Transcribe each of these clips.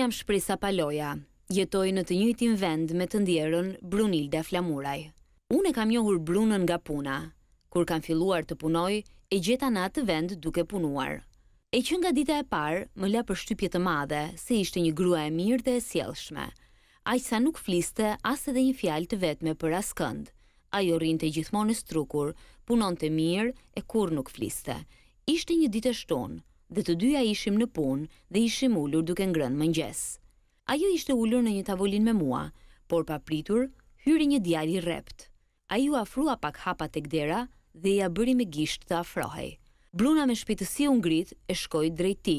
jam Shprisa Paloja, jetoj në të njëjtin vend me të ndjerën Brunilda Flamuraj. Unë e kam njohur Brunën nga puna. Kur kam filluar të punoj, e gjeta në atë vend duke punuar. E që nga dita e parë, më la për shtypje të madhe, se ishte një grua e mirë dhe e sjelshme. Aqë sa nuk fliste, as edhe një fjalë të vetme për askënd. Ajo rinte gjithmonë e strukur, punon të mirë e kur nuk fliste. Ishte një ditë shtonë, dhe të dyja ishim në punë dhe ishim ullur duke ngrënë mëngjes. Ajo ishte ullur në një tavolin me mua, por pa pritur, hyri një djali rept. Ajo afrua pak hapa të kdera dhe ja bëri me gisht të afrohej. Bruna me shpitësi ungrit e shkoj drejti.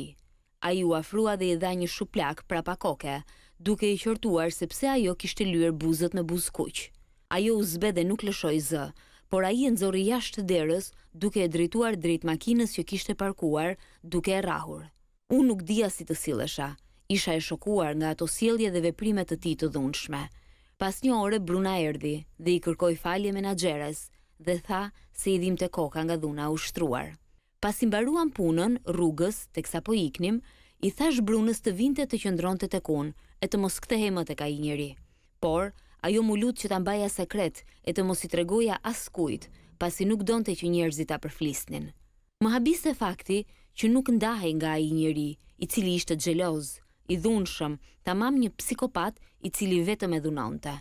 Ajo afrua dhe i dha një shuplak pra pakoke, koke, duke i qortuar sepse ajo kishte lyër buzët në buzë kuqë. Ajo u dhe nuk lëshoj zë, por a i nëzori jashtë derës duke e drituar drejt makinës që kishte parkuar duke e rahur. Unë nuk dhja si të silesha, isha e shokuar nga ato sielje dhe veprimet të ti të dhunshme. Pas një ore, Bruna erdi dhe i kërkoj falje menageres dhe tha se i dhim të koka nga dhuna ushtruar. Pas imbaruan punën, rrugës, të kësa po iknim, i thash Brunës të vinte të qëndron të tekun e të mos këtë hemët të ka i njëri. Por, ajo mu lutë që ta mbaja sekret e të mos i tregoja as kujt, pasi nuk donte që njerëzit ta përflisnin. Më e fakti që nuk ndahej nga ai njeri, i cili ishte xheloz, i dhunshëm, tamam një psikopat i cili vetëm e dhunonte.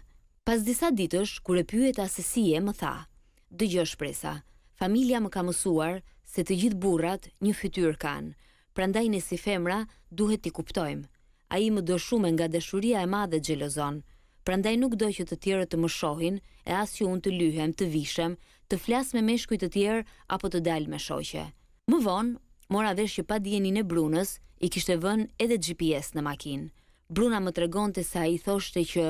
Pas disa ditësh, kur e pyeta se si e, më tha: "Dëgjoj shpresa, familja më ka mësuar se të gjithë burrat një fytyrë kanë, prandaj ne si femra duhet t'i kuptojmë." Ai më do shumë nga dashuria e madhe xhelozon. Prandaj nuk do që të tjerë të më shohin e as që unë të lyhem, të vishem, të flas me meshkuj të tjerë apo të dal me shoqe. Më vonë, mora vesh që pa dijenin e Brunës, i kishte vënë edhe GPS në makinë. Bruna më tregonte se ai thoshte që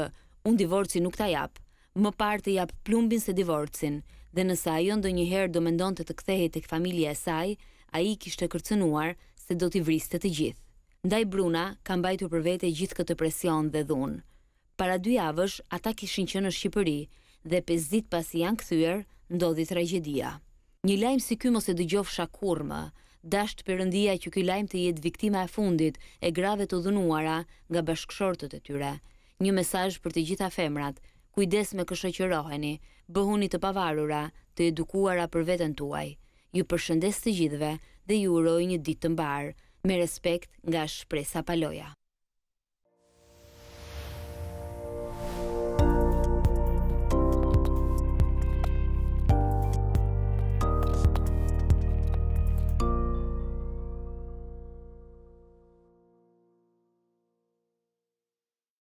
unë divorci nuk ta jap. Më parë të jap plumbin se divorcin, dhe nëse ajo ndonjëherë do mendonte të kthehej tek familja e saj, ai kishte kërcënuar se do t'i vriste të gjithë. Ndaj Bruna ka mbajtur për vete gjithë këtë presion dhe dhunë para dy javësh ata kishin qenë në Shqipëri dhe 5 ditë pasi janë kthyer ndodhi tragjedia. Një lajm si ky mos e dëgjofsha kurrë Dasht përëndia që ky lajmë të jetë viktima e fundit e grave të dhunuara nga bashkëshortët e tyre. Një mesaj për të gjitha femrat, kujdes me roheni, bëhuni të pavarura, të edukuara për vetën tuaj. Ju përshëndes të gjithve dhe ju uroj një ditë të mbarë, me respekt nga shpresa paloja.